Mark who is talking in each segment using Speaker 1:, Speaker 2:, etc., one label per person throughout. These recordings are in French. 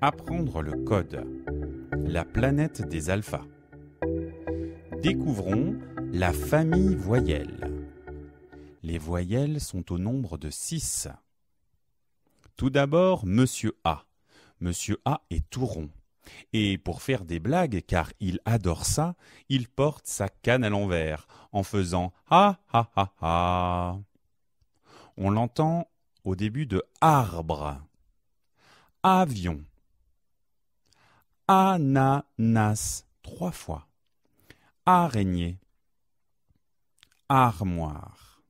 Speaker 1: Apprendre le code. La planète des alphas. Découvrons la famille voyelle. Les voyelles sont au nombre de 6. Tout d'abord, monsieur A. Monsieur A est tout rond. Et pour faire des blagues, car il adore ça, il porte sa canne à l'envers, en faisant ha ha ha ha. On l'entend au début de arbre. Avion ananas trois fois. Araignée. Armoire.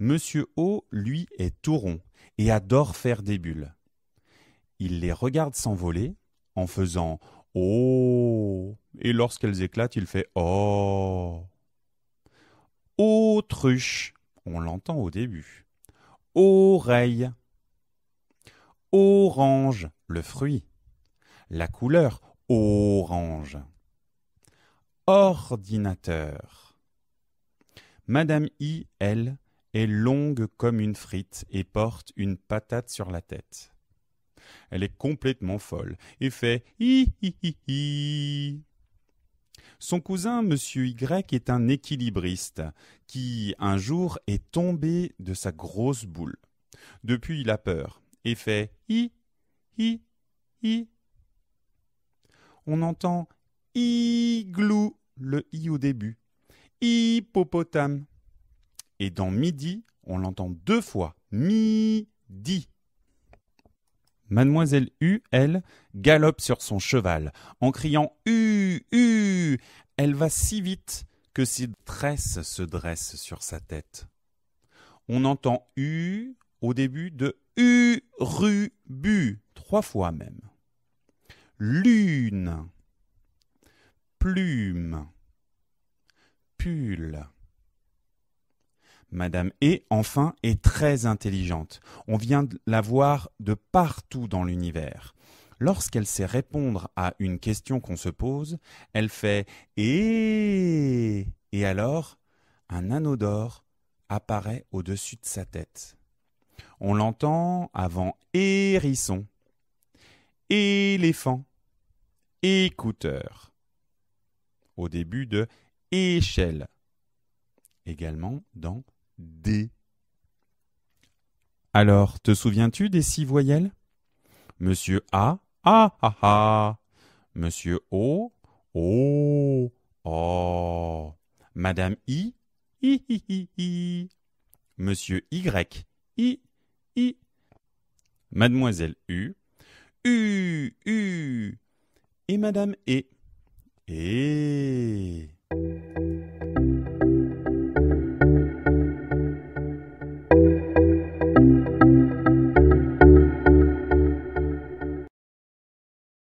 Speaker 1: Monsieur O, lui, est tout rond et adore faire des bulles. Il les regarde s'envoler en faisant Oh et lorsqu'elles éclatent, il fait Oh. Autruche, on l'entend au début. Oreille. Orange, le fruit la couleur orange. Ordinateur. Madame I, elle, est longue comme une frite et porte une patate sur la tête. Elle est complètement folle et fait hi hi hi hi. Son cousin, Monsieur Y, est un équilibriste qui, un jour, est tombé de sa grosse boule. Depuis, il a peur et fait hi hi hi on entend igloo, le i au début, hippopotame. Et dans midi, on l'entend deux fois, midi. Mademoiselle U, elle, galope sur son cheval en criant U, U. Elle va si vite que ses tresses se dressent sur sa tête. On entend U au début de U, ru, bu, trois fois même lune, plume, pull. Madame E, enfin, est très intelligente. On vient de la voir de partout dans l'univers. Lorsqu'elle sait répondre à une question qu'on se pose, elle fait et eh et alors un anneau d'or apparaît au-dessus de sa tête. On l'entend avant hérisson, éléphant, écouteur au début de échelle, également dans D. Alors, te souviens-tu des six voyelles Monsieur A, ah ah ah Monsieur O, O, O. Madame I, I, I, I, Monsieur Y, I, I. Mademoiselle U, U, U et Madame e. et Et...